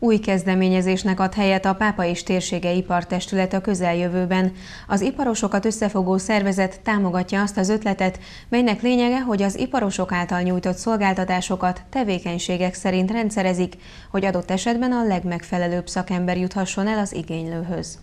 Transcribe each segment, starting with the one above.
Új kezdeményezésnek ad helyet a Pápa és Térsége Ipartestület a közeljövőben. Az iparosokat összefogó szervezet támogatja azt az ötletet, melynek lényege, hogy az iparosok által nyújtott szolgáltatásokat tevékenységek szerint rendszerezik, hogy adott esetben a legmegfelelőbb szakember juthasson el az igénylőhöz.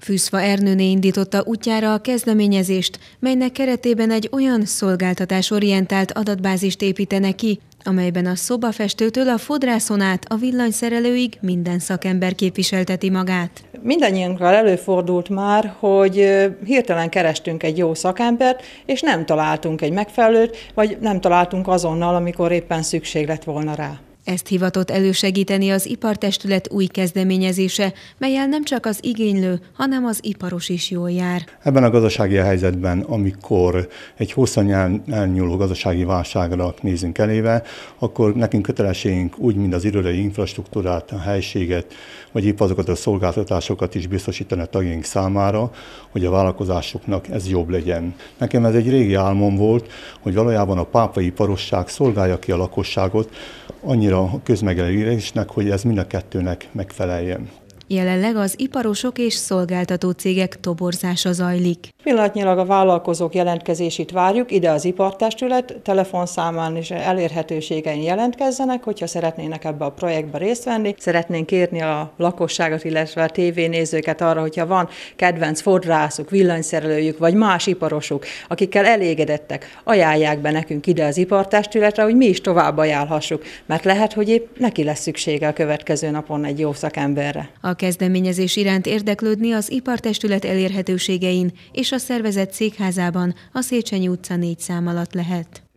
Fűszva Ernőné indította útjára a kezdeményezést, melynek keretében egy olyan szolgáltatásorientált adatbázist építene ki, amelyben a szobafestőtől a fodrászon át a villanyszerelőig minden szakember képviselteti magát. Mindannyiunkkal előfordult már, hogy hirtelen kerestünk egy jó szakembert, és nem találtunk egy megfelelőt, vagy nem találtunk azonnal, amikor éppen szükség lett volna rá. Ezt hivatott elősegíteni az ipartestület új kezdeményezése, melyel nem csak az igénylő, hanem az iparos is jól jár. Ebben a gazdasági helyzetben, amikor egy hosszan elnyúló gazdasági válságra nézünk eléve, akkor nekünk kötelességünk úgy, mint az irodai infrastruktúrát, a helységet, vagy épp azokat a szolgáltatásokat is biztosítani a tagjaink számára, hogy a vállalkozásoknak ez jobb legyen. Nekem ez egy régi álmom volt, hogy valójában a pápai iparosság szolgálja ki a lakosságot annyira a közmegelősnek, hogy ez mind a kettőnek megfeleljen. Jelenleg az iparosok és szolgáltató cégek toborzása zajlik. Pillanatnyilag a vállalkozók jelentkezését várjuk, ide az ipartestület telefonszámán és elérhetőségein jelentkezzenek, hogyha szeretnének ebbe a projektbe részt venni. Szeretnénk kérni a lakosságot, illetve a tévénézőket arra, hogyha van kedvenc fordrászuk, villanyszerelőjük vagy más iparosuk, akikkel elégedettek, ajánlják be nekünk ide az ipartestületre, hogy mi is tovább ajánlhassuk, mert lehet, hogy épp neki lesz szüksége a következő napon egy jó szakemberre. A kezdeményezés iránt érdeklődni az ipartestület elérhetőségein és a szervezet székházában a Széchenyi utca 4 szám alatt lehet.